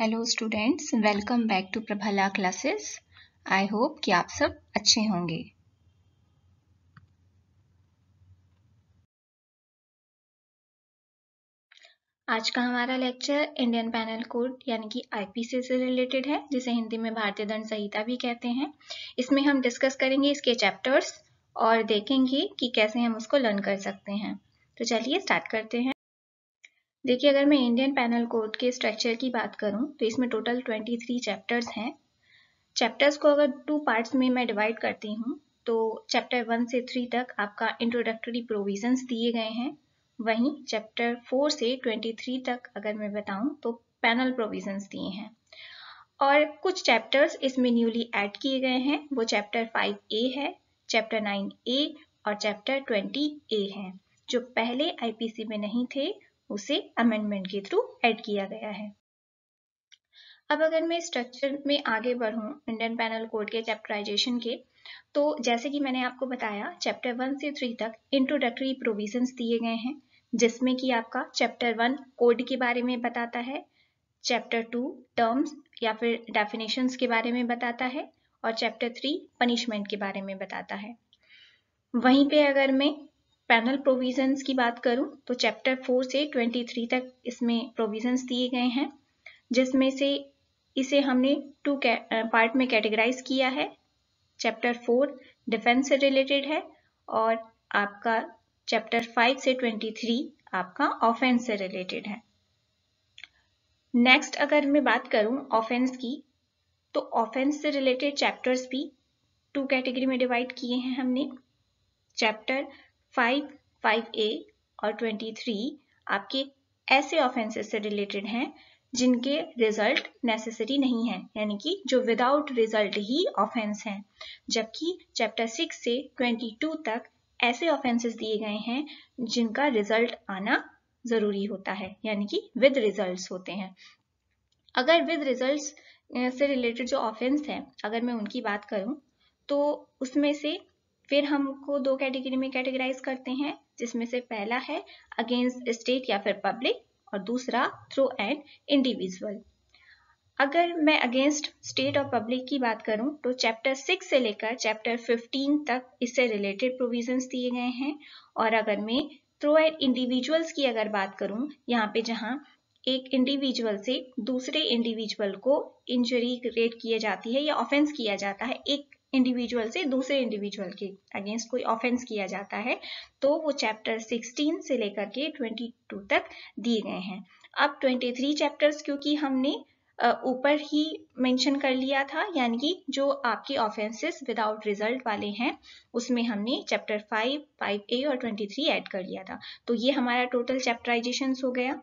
Hello students welcome back to Prabhala classes I hope कि आप सब अच्छे होंगे आज का हमारा लेक्चर इंडियन पैनल कोड यानी कि आईपीसी से रिलेटेड है जिसे हिंदी में भारतीय दंड संहिता भी कहते हैं इसमें हम डिस्कस करेंगे इसके चैप्टर्स और देखेंगे कि कैसे हम उसको लर्न कर सकते हैं तो चलिए स्टार्ट करते हैं देखिए अगर मैं इंडियन पैनल कोड के स्ट्रक्चर की बात करूं तो इसमें टोटल 23 चैप्टर्स हैं चैप्टर्स को अगर टू पार्ट्स में मैं डिवाइड करती हूं तो चैप्टर वन से थ्री तक आपका इंट्रोडक्टरी प्रोविजंस दिए गए हैं वहीं चैप्टर फोर से ट्वेंटी थ्री तक अगर मैं बताऊं तो पैनल प्रोविजंस दिए हैं और कुछ चैप्टर्स इसमें न्यूली एड किए गए हैं वो चैप्टर फाइव ए है चैप्टर नाइन ए और चैप्टर ट्वेंटी ए है जो पहले आईपीसी में नहीं थे उसे अमेंडमेंट के थ्रू ऐड किया गया है अब अगर मैं स्ट्रक्चर में आगे बढ़ूं इंडियन पैनल कोड के चैप्टराइजेशन के तो जैसे कि मैंने आपको बताया चैप्टर वन से थ्री तक इंट्रोडक्टरी प्रोविजन दिए गए हैं जिसमें कि आपका चैप्टर वन कोड के बारे में बताता है चैप्टर टू टर्म्स या फिर डेफिनेशंस के बारे में बताता है और चैप्टर थ्री पनिशमेंट के बारे में बताता है वहीं पे अगर मैं पैनल प्रोविजंस की बात करूं तो चैप्टर फोर से ट्वेंटी थ्री तक इसमें प्रोविजंस दिए गए हैं जिसमें से इसे हमने टू पार्ट में कैटेगराइज किया है चैप्टर फोर डिफेंस से रिलेटेड है और आपका चैप्टर फाइव से ट्वेंटी थ्री आपका ऑफेंस से रिलेटेड है नेक्स्ट अगर मैं बात करूं ऑफेंस की तो ऑफेंस से रिलेटेड चैप्टर्स भी टू कैटेगरी में डिवाइड किए हैं हमने चैप्टर फाइव फाइव ए और ट्वेंटी थ्री आपके ऐसे ऑफेंसेस से रिलेटेड हैं जिनके रिजल्ट नेसेसरी नहीं है यानी कि जो विदाउट रिजल्ट ही ऑफेंस हैं जबकि चैप्टर सिक्स से ट्वेंटी टू तक ऐसे ऑफेंसेस दिए गए हैं जिनका रिजल्ट आना ज़रूरी होता है यानी कि विद रिजल्ट्स होते हैं अगर विद रिजल्ट्स से रिलेटेड जो ऑफेंस हैं अगर मैं उनकी बात करूं तो उसमें से फिर हमको दो कैटेगरी में कैटेगराइज करते हैं जिसमें से पहला है अगेंस्ट स्टेट या फिर पब्लिक और दूसरा थ्रू एंड इंडिविजुअल अगर मैं अगेंस्ट स्टेट और पब्लिक की बात करूं तो चैप्टर सिक्स से लेकर चैप्टर फिफ्टीन तक इससे रिलेटेड प्रोविजंस दिए गए हैं और अगर मैं थ्रू एंड इंडिविजुअल्स की अगर बात करूं यहाँ पे जहाँ एक इंडिविजुअल से दूसरे इंडिविजुअल को इंजरी क्रिएट किया जाती है या ऑफेंस किया जाता है एक इंडिविजुअल से दूसरे इंडिविजुअल के अगेंस्ट कोई ऑफेंस किया जाता है तो वो चैप्टर 16 से लेकर के 22 तक दिए गए हैं अब 23 चैप्टर्स क्योंकि हमने ऊपर ही मेंशन कर लिया था यानी कि जो आपके ऑफेंसेस विदाउट रिजल्ट वाले हैं उसमें हमने चैप्टर 5, ए और 23 ऐड कर लिया था तो ये हमारा टोटल चैप्टराइजेशन हो गया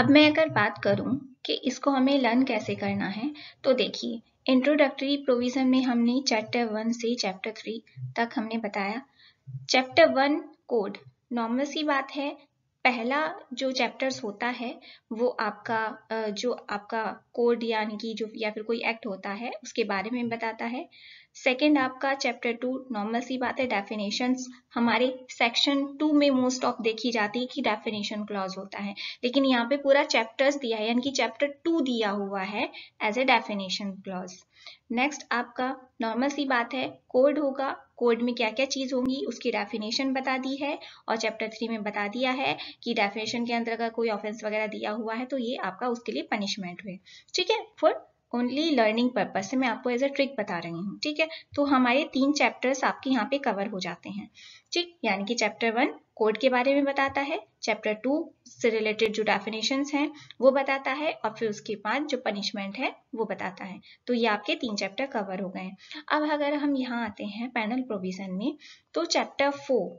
अब मैं अगर बात करूं कि इसको हमें लर्न कैसे करना है तो देखिए इंट्रोडक्टरी प्रोविज़न में हमने चैप्टर वन से चैप्टर थ्री तक हमने बताया चैप्टर वन कोड नॉर्मल सी बात है पहला जो चैप्टर्स होता है वो आपका जो आपका कोड यानी कि जो या फिर कोई एक्ट होता है उसके बारे में बताता है सेकेंड आपका चैप्टर टू नॉर्मल सी बात है डेफिनेशन हमारे सेक्शन टू में मोस्ट ऑफ देखी जाती है कि डेफिनेशन क्लॉज होता है लेकिन यहाँ पे पूरा चैप्टर्स दिया है यानी कि चैप्टर टू दिया हुआ है as a definition clause next आपका नॉर्मल सी बात है कोड होगा कोड में क्या क्या चीज़ होंगी उसकी डेफिनेशन बता दी है और चैप्टर थ्री में बता दिया है कि डेफिनेशन के अंदर अगर कोई ऑफेंस वगैरह दिया हुआ है तो ये आपका उसके लिए पनिशमेंट हुए ठीक है फॉर ओनली लर्निंग पर्पज से मैं आपको एज अ ट्रिक बता रही हूँ ठीक है तो हमारे तीन चैप्टर्स आपके यहाँ पे कवर हो जाते हैं ठीक यानी कि चैप्टर वन कोड के बारे में बताता है चैप्टर टू से रिलेटेड जो डेफिनेशन हैं वो बताता है और फिर उसके बाद जो पनिशमेंट है वो बताता है तो ये आपके तीन चैप्टर कवर हो गए हैं अब अगर हम यहाँ आते हैं पैनल प्रोविजन में तो चैप्टर फोर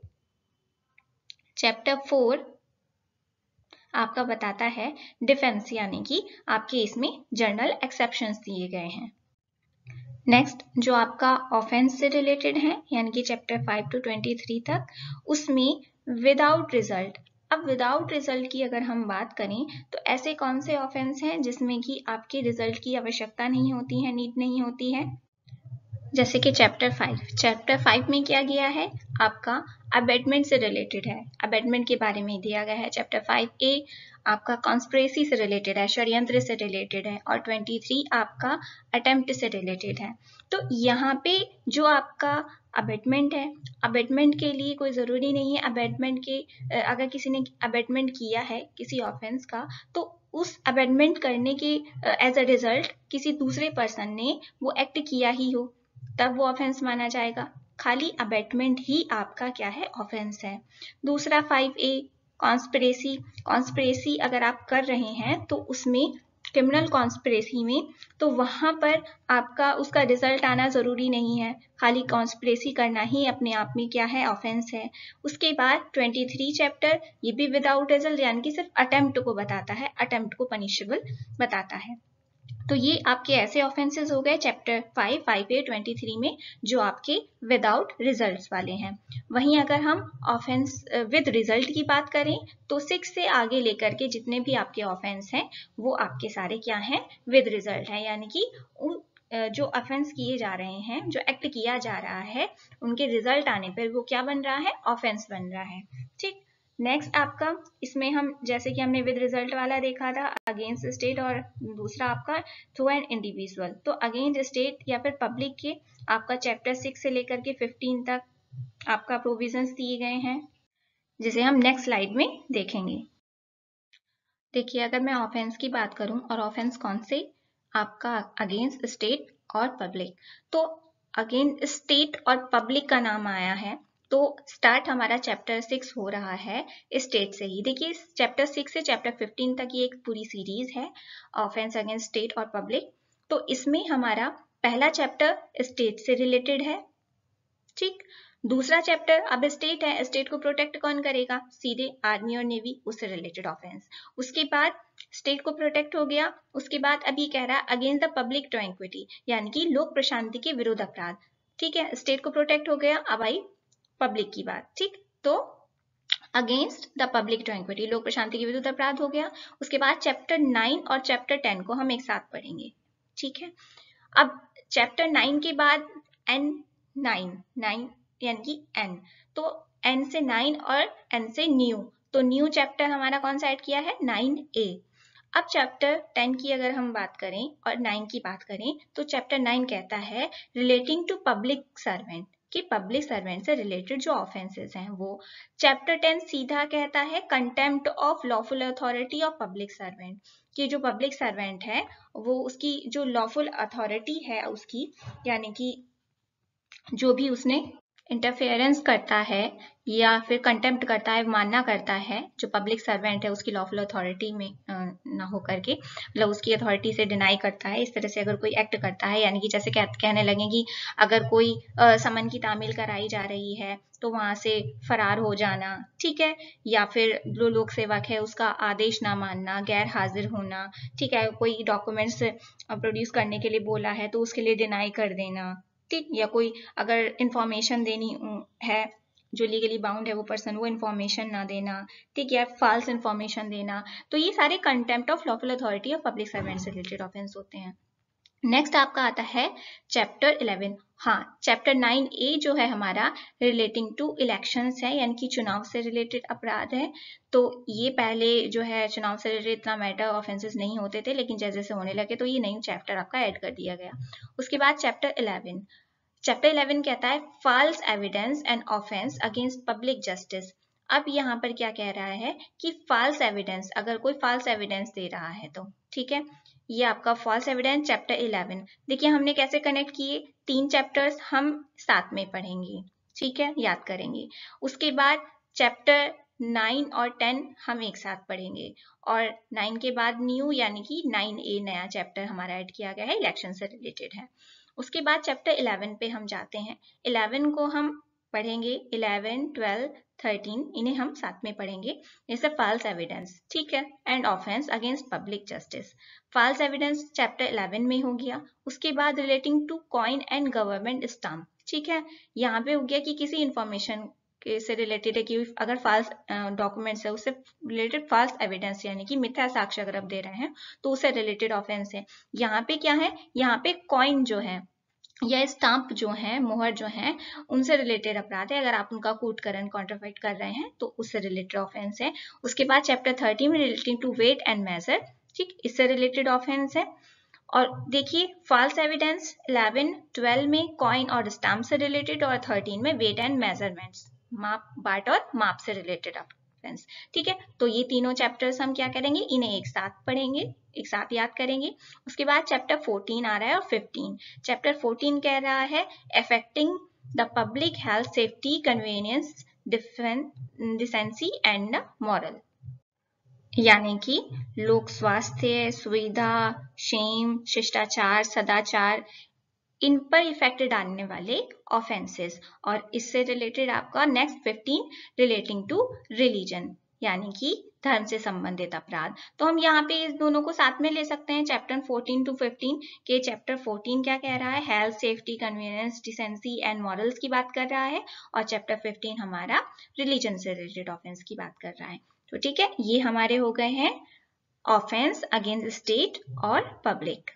चैप्टर फोर आपका बताता है डिफेंस यानी कि आपके इसमें जनरल एक्सेप्शन दिए गए हैं नेक्स्ट जो आपका ऑफेंस से रिलेटेड है यानी कि चैप्टर 5 टू 23 तक उसमें विदाउट रिजल्ट अब विदाउट रिजल्ट की अगर हम बात करें तो ऐसे कौन से ऑफेंस हैं जिसमें कि आपके रिजल्ट की आवश्यकता नहीं होती है नीट नहीं होती है जैसे कि चैप्टर फाइव चैप्टर फाइव में क्या गया है आपका अबेटमेंट से रिलेटेड है अबेटमेंट के बारे में दिया गया है चैप्टर फाइव ए आपका कॉन्स्परेसी से रिलेटेड है षडयंत्र से रिलेटेड है और ट्वेंटी थ्री आपका अटेम्प्ट से रिलेटेड है तो यहाँ पे जो आपका अबेटमेंट है अबेटमेंट के लिए कोई ज़रूरी नहीं है अबेटमेंट के अगर किसी ने अबेटमेंट किया है किसी ऑफेंस का तो उस अबेटमेंट करने के एज अ रिजल्ट किसी दूसरे पर्सन ने वो एक्ट किया ही हो तब वो ऑफेंस माना जाएगा खाली अबेटमेंट ही आपका क्या है ऑफेंस है दूसरा फाइव ए कॉन्स्परेसी कॉन्स्परेसी अगर आप कर रहे हैं तो उसमें क्रिमिनल कॉन्स्परेसी में तो वहां पर आपका उसका रिजल्ट आना ज़रूरी नहीं है खाली कॉन्स्परेसी करना ही अपने आप में क्या है ऑफेंस है उसके बाद 23 चैप्टर ये भी विदाउट रिजल्ट यानी कि सिर्फ अटेम्प्ट को बताता है अटेम्प्ट को पनिशेबल बताता है तो ये आपके ऐसे ऑफेंसेस हो गए chapter five five A twenty three में जो आपके विदाउट रिजल्ट वाले हैं वहीं अगर हम ऑफेंस विद रिजल्ट की बात करें तो सिक्स से आगे लेकर के जितने भी आपके ऑफेंस हैं वो आपके सारे क्या हैं विद रिजल्ट हैं यानी कि उन जो ऑफेंस किए जा रहे हैं जो एक्ट किया जा रहा है उनके रिजल्ट आने पर वो क्या बन रहा है ऑफेंस बन रहा है नेक्स्ट आपका इसमें हम जैसे कि हमने विद रिजल्ट वाला देखा था अगेंस्ट स्टेट और दूसरा आपका थ्रू एन इंडिविजुअल तो अगेंस्ट स्टेट या फिर पब्लिक के आपका चैप्टर सिक्स से लेकर के फिफ्टीन तक आपका प्रोविजन दिए गए हैं जिसे हम नेक्स्ट स्लाइड में देखेंगे देखिए अगर मैं ऑफेंस की बात करूं और ऑफेंस कौन से आपका अगेंस्ट स्टेट और पब्लिक तो अगेन स्टेट और पब्लिक का नाम आया है तो स्टार्ट हमारा चैप्टर सिक्स हो रहा है स्टेट से ही देखिए चैप्टर सिक्स से चैप्टर फिफ्टीन तक ये एक पूरी सीरीज है ऑफेंस अगेंस्ट स्टेट और पब्लिक तो इसमें हमारा पहला चैप्टर स्टेट से रिलेटेड है ठीक दूसरा चैप्टर अब स्टेट है स्टेट को प्रोटेक्ट कौन करेगा सीधे आर्मी और नेवी उससे रिलेटेड ऑफेंस उसके बाद स्टेट को प्रोटेक्ट हो गया उसके बाद अब ये कह रहा है अगेंस्ट द पब्लिक ट्रैंक्विटी यानी कि लोक प्रशांति के विरुद्ध अपराध ठीक है स्टेट को प्रोटेक्ट हो गया अब आई पब्लिक की बात ठीक तो अगेंस्ट द पब्लिक ट्रैंक्विटी लोक प्रशांति के विरुद्ध अपराध हो गया उसके बाद चैप्टर नाइन और चैप्टर टेन को हम एक साथ पढ़ेंगे ठीक है अब चैप्टर नाइन के बाद एन नाइन नाइन यानी कि एन तो एन से नाइन और एन से न्यू तो न्यू चैप्टर हमारा कौन सा ऐड किया है नाइन ए अब चैप्टर टेन की अगर हम बात करें और नाइन की बात करें तो चैप्टर नाइन कहता है रिलेटिंग टू पब्लिक सर्वेंट कि पब्लिक सर्वेंट से रिलेटेड जो ऑफेंसेस हैं वो चैप्टर टेन सीधा कहता है contempt of lawful authority of public servant कि जो पब्लिक सर्वेंट है वो उसकी जो लॉफुल अथॉरिटी है उसकी यानी कि जो भी उसने इंटरफेरेंस करता है या फिर कंटेम्प्ट करता है मानना करता है जो पब्लिक सर्वेंट है उसकी लॉफुल अथॉरिटी में ना हो करके मतलब उसकी अथॉरिटी से डिनाई करता है इस तरह से अगर कोई एक्ट करता है यानी कि जैसे कह, कहने लगे कि अगर कोई आ, समन की तामील कराई जा रही है तो वहां से फरार हो जाना ठीक है या फिर जो लोक सेवक है उसका आदेश ना मानना गैर हाजिर होना ठीक है कोई डॉक्यूमेंट्स प्रोड्यूस करने के लिए बोला है तो उसके लिए डिनाई कर देना ठीक या कोई अगर इंफॉर्मेशन देनी है जो लीगली बाउंड है वो पर्सन वो इन्फॉर्मेशन ना देना ठीक है फॉल्स इन्फॉर्मेशन देना तो ये सारे कंटेम्प्ट ऑफ लॉफुल अथॉरिटी और पब्लिक सर्वेंट से रिलेटेड ऑफेंस होते हैं नेक्स्ट आपका आता है चैप्टर इलेवन हाँ चैप्टर नाइन ए जो है हमारा रिलेटिंग टू इलेक्शंस है यानी कि चुनाव से रिलेटेड अपराध है तो ये पहले जो है चुनाव से रिलेटेड इतना मैटर ऑफेंसेस नहीं होते थे लेकिन जैसे जैसे होने लगे तो ये नई चैप्टर आपका ऐड कर दिया गया उसके बाद चैप्टर इलेवन चैप्टर इलेवन कहता है false evidence and offence against public justice अब यहाँ पर क्या कह रहा है कि फॉल्स एविडेंस अगर कोई फॉल्स एविडेंस दे रहा है तो ठीक है ये आपका फॉल्स एविडेंस चैप्टर इलेवन देखिए हमने कैसे कनेक्ट किए तीन चैप्टर्स हम साथ में पढ़ेंगे ठीक है याद करेंगे उसके बाद चैप्टर नाइन और टेन हम एक साथ पढ़ेंगे और नाइन के बाद न्यू यानी कि नाइन ए नया चैप्टर हमारा ऐड किया गया है इलेक्शन से रिलेटेड है उसके बाद चैप्टर इलेवन पे हम जाते हैं इलेवन को हम पढ़ेंगे इलेवन ट्वेल्व थर्टीन इन्हें हम साथ में पढ़ेंगे जैसे फॉल्स एविडेंस ठीक है and offence against public justice false evidence chapter eleven में हो गया उसके बाद relating to coin and government stamp ठीक है यहाँ पे हो गया कि किसी इंफॉर्मेशन से रिलेटेड है कि अगर फाल्स डॉक्यूमेंट्स है उससे रिलेटेड फाल्स एविडेंस यानी कि मिथ्या साक्ष्य अगर आप दे रहे हैं तो उससे रिलेटेड ऑफेंस है यहाँ पे क्या है यहाँ पे कॉइन जो है या स्टाम्प जो है मोहर जो है उनसे रिलेटेड अपराध है अगर आप उनका कूट करन कॉन्ट्राफेक्ट कर रहे हैं तो उससे रिलेटेड ऑफेंस है उसके बाद चैप्टर थर्टी में relating to weight and measure ठीक इससे रिलेटेड ऑफेंस है और देखिए फॉल्स एविडेंस 11, 12 में कॉइन और स्टाम्प से रिलेटेड और 13 में वेट एंड मेजरमेंट्स माप बाट और माप से रिलेटेड आप ठीक है तो ये तीनों चैप्टर्स हम क्या करेंगे इन्हें एक साथ पढ़ेंगे एक साथ याद करेंगे उसके बाद चैप्टर 14 आ रहा है और 15 चैप्टर 14 कह रहा है affecting the public health safety convenience decency and moral यानी कि लोक स्वास्थ्य सुविधा शेम शिष्टाचार सदाचार इन पर इफेक्ट डालने वाले ऑफेंसेस और इससे रिलेटेड आपका next fifteen relating to religion यानी कि धर्म से संबंधित अपराध तो हम यहाँ पे इस दोनों को साथ में ले सकते हैं चैप्टर 14 टू 15 के चैप्टर 14 क्या कह रहा है health safety convenience decency and morals की बात कर रहा है और चैप्टर 15 हमारा रिलीजन से रिलेटेड ऑफेंस की बात कर रहा है तो ठीक है ये हमारे हो गए हैं ऑफेंस अगेंस्ट स्टेट और पब्लिक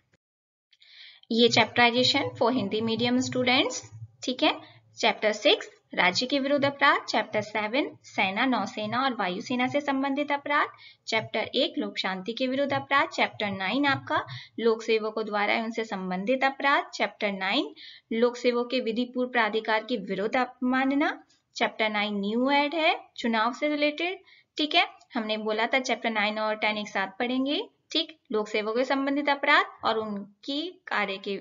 ये chapterisation for Hindi medium students ठीक है चैप्टर सिक्स राज्य के विरुद्ध अपराध चैप्टर सेवन सेना नौसेना और वायुसेना से संबंधित अपराध चैप्टर एक लोक शांति के विरुद्ध अपराध चैप्टर नाइन आपका लोक सेवकों द्वारा उनसे संबंधित अपराध चैप्टर नाइन लोक सेवक के विधि पूर्व प्राधिकार के विरुद्ध अपमानना चैप्टर नाइन न्यू एड है चुनाव से रिलेटेड ठीक है हमने बोला था चैप्टर नाइन और टेन एक साथ पढ़ेंगे ठीक लोक सेवकों के संबंधित अपराध और उनकी कार्य के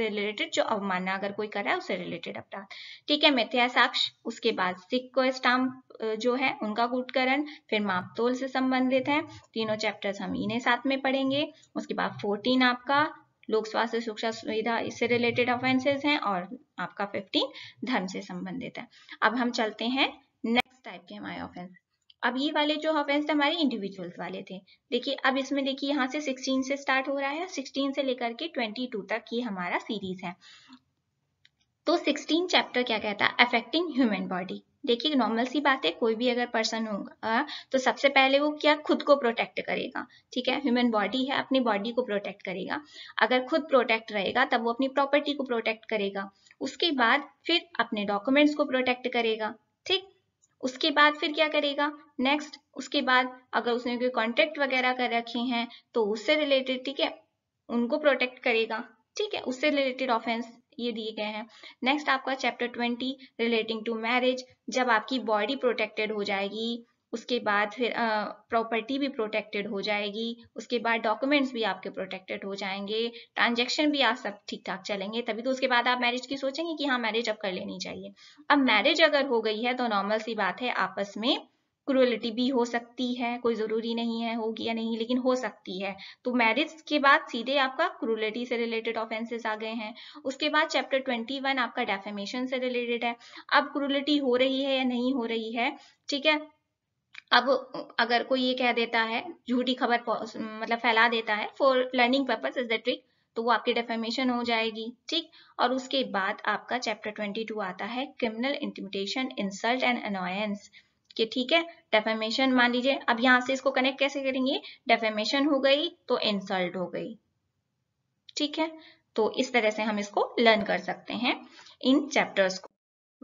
रिलेटेड जो अवमानना अगर कोई कर रहा है उससे रिलेटेड अपराध ठीक है मिथ्या साक्ष उसके बाद सिख को स्टाम्प जो है उनका कूटकरण फिर मापतोल से संबंधित है तीनों चैप्टर्स हम इन्हें साथ में पढ़ेंगे उसके बाद फोर्टीन आपका लोक स्वास्थ्य शिक्षा सुविधा इससे रिलेटेड ऑफेंसेज हैं और आपका फिफ्टीन धर्म से संबंधित है अब हम चलते हैं नेक्स्ट टाइप के हमारे ऑफेंस अब ये वाले जो ऑफेंस थे हमारे इंडिविजुअल्स वाले थे देखिए अब इसमें देखिए यहाँ से 16 से स्टार्ट हो रहा है 16 से लेकर के 22 तक ये हमारा सीरीज है तो 16 चैप्टर क्या कहता है अफेक्टिंग ह्यूमन बॉडी देखिए नॉर्मल सी बात है कोई भी अगर पर्सन होगा तो सबसे पहले वो क्या खुद को प्रोटेक्ट करेगा ठीक है ह्यूमन बॉडी है अपनी बॉडी को प्रोटेक्ट करेगा अगर खुद प्रोटेक्ट रहेगा तब वो अपनी प्रॉपर्टी को प्रोटेक्ट करेगा उसके बाद फिर अपने डॉक्यूमेंट्स को प्रोटेक्ट करेगा उसके बाद फिर क्या करेगा नेक्स्ट उसके बाद अगर उसने कोई कॉन्ट्रैक्ट वगैरह कर रखे हैं तो उससे रिलेटेड ठीक है उनको प्रोटेक्ट करेगा ठीक है उससे रिलेटेड ऑफेंस ये दिए गए हैं नेक्स्ट आपका chapter twenty relating to marriage जब आपकी बॉडी प्रोटेक्टेड हो जाएगी उसके बाद फिर प्रॉपर्टी भी प्रोटेक्टेड हो जाएगी उसके बाद डॉक्यूमेंट्स भी आपके प्रोटेक्टेड हो जाएंगे ट्रांजेक्शन भी आप सब ठीक ठाक चलेंगे तभी तो उसके बाद आप मैरिज की सोचेंगे कि हाँ मैरिज अब कर लेनी चाहिए अब मैरिज अगर हो गई है तो नॉर्मल सी बात है आपस में क्रुअलिटी भी हो सकती है कोई जरूरी नहीं है होगी या नहीं लेकिन हो सकती है तो मैरिज के बाद सीधे आपका क्रुअलिटी से रिलेटेड ऑफेंसेस आ गए हैं उसके बाद चैप्टर ट्वेंटी वन आपका डेफेमेशन से रिलेटेड है अब क्रुअलिटी हो रही है या नहीं हो रही है ठीक है अब अगर कोई ये कह देता है झूठी खबर मतलब फैला देता है for learning purpose is the trick तो वो आपकी डेफेमेशन हो जाएगी ठीक और उसके बाद आपका चैप्टर ट्वेंटी टू आता है criminal intimidation insult and annoyance कि ठीक है डेफेमेशन मान लीजिए अब यहां से इसको कनेक्ट कैसे करेंगे डेफेमेशन हो गई तो इंसल्ट हो गई ठीक है तो इस तरह से हम इसको लर्न कर सकते हैं इन चैप्टर्स को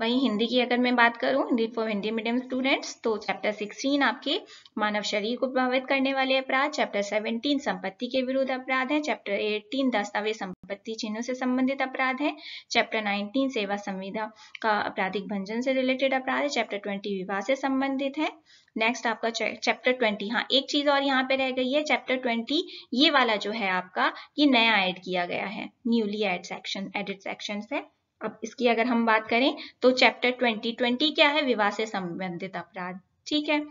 वहीं हिंदी की अगर मैं बात करूं Hindi for Hindi medium students तो चैप्टर 16 आपके मानव शरीर को प्रभावित करने वाले अपराध चैप्टर 17 संपत्ति के विरुद्ध अपराध है चैप्टर 18 दस्तावेज संपत्ति चिन्हों से संबंधित अपराध है चैप्टर 19 सेवा संविधा का आपराधिक भंजन से रिलेटेड अपराध है चैप्टर ट्वेंटी विवाह से संबंधित है नेक्स्ट आपका चैप्टर ट्वेंटी हाँ एक चीज और यहाँ पे रह गई है चैप्टर ट्वेंटी ये वाला जो है आपका ये नया एड किया गया है newly add section added section है अब इसकी अगर हम बात करें तो चैप्टर ट्वेंटी ट्वेंटी क्या है विवाह से संबंधित अपराध ठीक है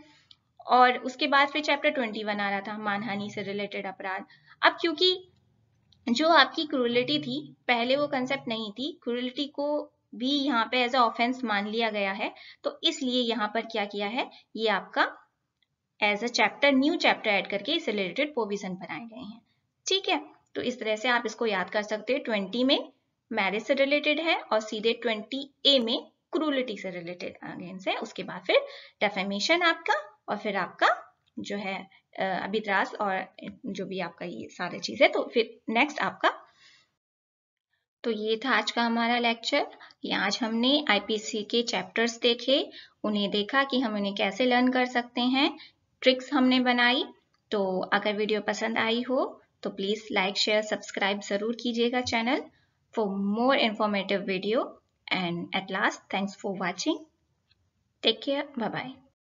और उसके बाद फिर चैप्टर ट्वेंटी वन आ रहा था मानहानि से रिलेटेड अपराध अब क्योंकि जो आपकी क्रूलिटी थी पहले वो कंसेप्ट नहीं थी क्रूलिटी को भी यहाँ पे एज अ ऑफेंस मान लिया गया है तो इसलिए यहाँ पर क्या किया है ये आपका as a chapter new chapter add करके इससे रिलेटेड प्रोविजन बनाए गए हैं ठीक है तो इस तरह से आप इसको याद कर सकते हैं ट्वेंटी में मैरिज से रिलेटेड है और सीधे ट्वेंटी ए में क्रूलिटी से रिलेटेड अगेंस्ट है उसके बाद फिर डेफेमेशन आपका और फिर आपका जो है अभिद्रास और जो भी आपका ये सारे चीज है तो फिर नेक्स्ट आपका तो ये था आज का हमारा लेक्चर आज हमने आईपीसी के चैप्टर्स देखे उन्हें देखा कि हम उन्हें कैसे लर्न कर सकते हैं ट्रिक्स हमने बनाई तो अगर वीडियो पसंद आई हो तो प्लीज़ लाइक शेयर सब्सक्राइब ज़रूर कीजिएगा channel for more informative video. And at last, thanks for watching. Take care. Bye-bye.